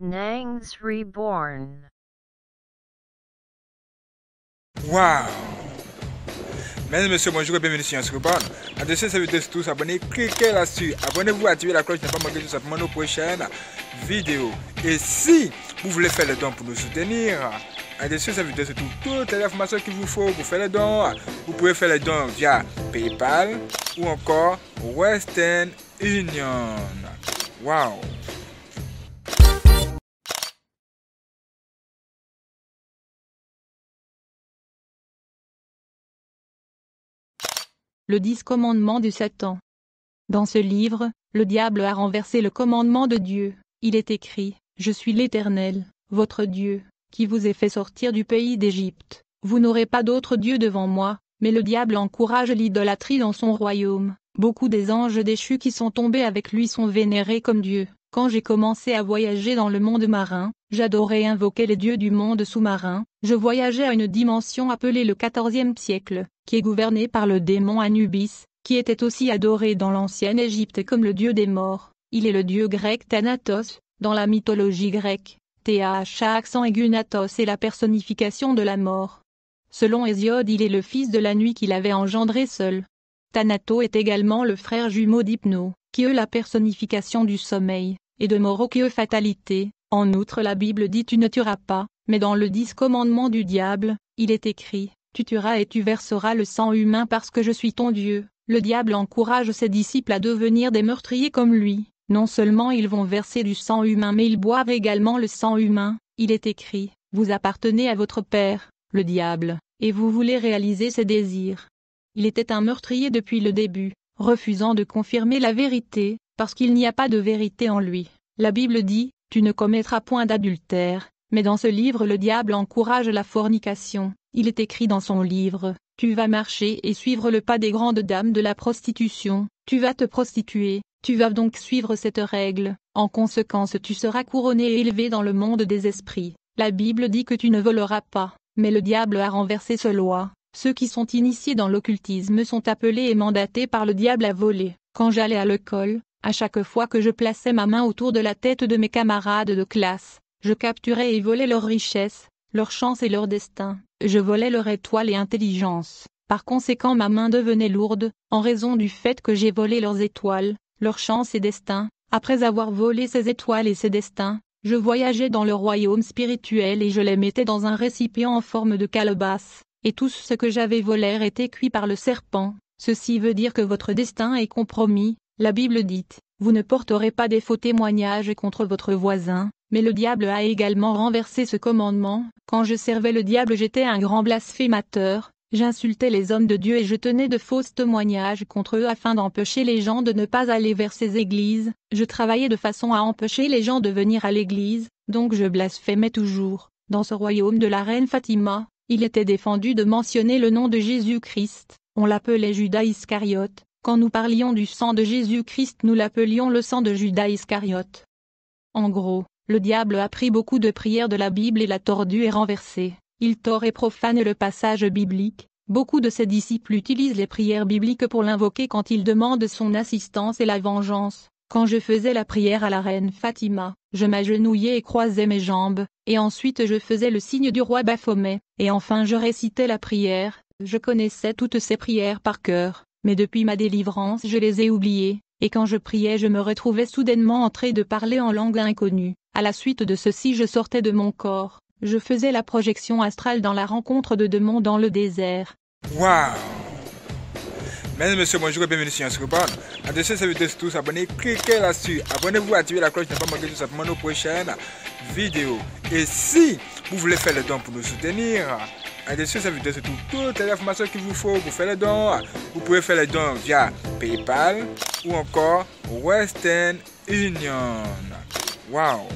Nangs Reborn. Wow Mesdames et messieurs, bonjour et bienvenue sur Reborn. Attention, ça veut dire tous abonnez, cliquez là-dessus. Abonnez-vous, activez la cloche, ne pas manquer tout simplement nos prochaines vidéos. Et si vous voulez faire le don pour nous soutenir, en ça veut dire tous. toutes les informations qu'il vous faut pour faire le don. Vous pouvez faire le don via PayPal ou encore Western Union. Wow le dix commandement du Satan. Dans ce livre, le diable a renversé le commandement de Dieu. Il est écrit, Je suis l'Éternel, votre Dieu, qui vous ai fait sortir du pays d'Égypte. Vous n'aurez pas d'autre Dieu devant moi, mais le diable encourage l'idolâtrie dans son royaume. Beaucoup des anges déchus qui sont tombés avec lui sont vénérés comme Dieu. Quand j'ai commencé à voyager dans le monde marin, J'adorais invoquer les dieux du monde sous-marin, je voyageais à une dimension appelée le XIVe siècle, qui est gouvernée par le démon Anubis, qui était aussi adoré dans l'ancienne Égypte comme le dieu des morts. Il est le dieu grec Thanatos, dans la mythologie grecque. TH et est la personnification de la mort. Selon Hésiode, il est le fils de la nuit qu'il avait engendré seul. Thanatos est également le frère jumeau d'Hypno, qui est la personnification du sommeil, et de Moro qui est fatalité. En outre la Bible dit tu ne tueras pas, mais dans le dix commandements du diable, il est écrit, tu tueras et tu verseras le sang humain parce que je suis ton Dieu. Le diable encourage ses disciples à devenir des meurtriers comme lui. Non seulement ils vont verser du sang humain mais ils boivent également le sang humain, il est écrit, vous appartenez à votre père, le diable, et vous voulez réaliser ses désirs. Il était un meurtrier depuis le début, refusant de confirmer la vérité, parce qu'il n'y a pas de vérité en lui. La Bible dit, tu ne commettras point d'adultère, mais dans ce livre le diable encourage la fornication, il est écrit dans son livre, Tu vas marcher et suivre le pas des grandes dames de la prostitution, tu vas te prostituer, tu vas donc suivre cette règle, en conséquence tu seras couronné et élevé dans le monde des esprits. La Bible dit que tu ne voleras pas, mais le diable a renversé ce loi. Ceux qui sont initiés dans l'occultisme sont appelés et mandatés par le diable à voler. Quand j'allais à l'école, à chaque fois que je plaçais ma main autour de la tête de mes camarades de classe, je capturais et volais leurs richesses, leurs chances et leur destin, je volais leur étoiles et intelligence. Par conséquent ma main devenait lourde, en raison du fait que j'ai volé leurs étoiles, leurs chances et destins, Après avoir volé ces étoiles et ces destins, je voyageais dans le royaume spirituel et je les mettais dans un récipient en forme de calebasse, et tout ce que j'avais volé était cuit par le serpent. Ceci veut dire que votre destin est compromis, la Bible dit, Vous ne porterez pas des faux témoignages contre votre voisin, mais le diable a également renversé ce commandement, quand je servais le diable j'étais un grand blasphémateur, j'insultais les hommes de Dieu et je tenais de fausses témoignages contre eux afin d'empêcher les gens de ne pas aller vers ces églises, je travaillais de façon à empêcher les gens de venir à l'église, donc je blasphémais toujours. Dans ce royaume de la reine Fatima, il était défendu de mentionner le nom de Jésus-Christ, on l'appelait Judas Iscariote, quand nous parlions du sang de Jésus-Christ nous l'appelions le sang de Judas Iscariote. En gros, le diable a pris beaucoup de prières de la Bible et l'a tordu et renversé. il tord et profane le passage biblique, beaucoup de ses disciples utilisent les prières bibliques pour l'invoquer quand il demande son assistance et la vengeance. Quand je faisais la prière à la reine Fatima, je m'agenouillais et croisais mes jambes, et ensuite je faisais le signe du roi Baphomet, et enfin je récitais la prière, je connaissais toutes ces prières par cœur, mais depuis ma délivrance je les ai oubliés, et quand je priais je me retrouvais soudainement en train de parler en langue inconnue. À la suite de ceci je sortais de mon corps, je faisais la projection astrale dans la rencontre de deux mondes dans le désert. Waouh Mesdames et messieurs, bonjour et bienvenue sur Instagram. Attention, ça veut dire tous abonnez, cliquez là-dessus. Abonnez-vous, activez la cloche ne pas manquer tout simplement nos prochaines vidéos. Et si vous voulez faire le don pour nous soutenir, un de vidéo vidéo, c'est toutes les informations qu'il vous faut pour faire les dons. Vous pouvez faire les dons via PayPal ou encore Western Union. Wow!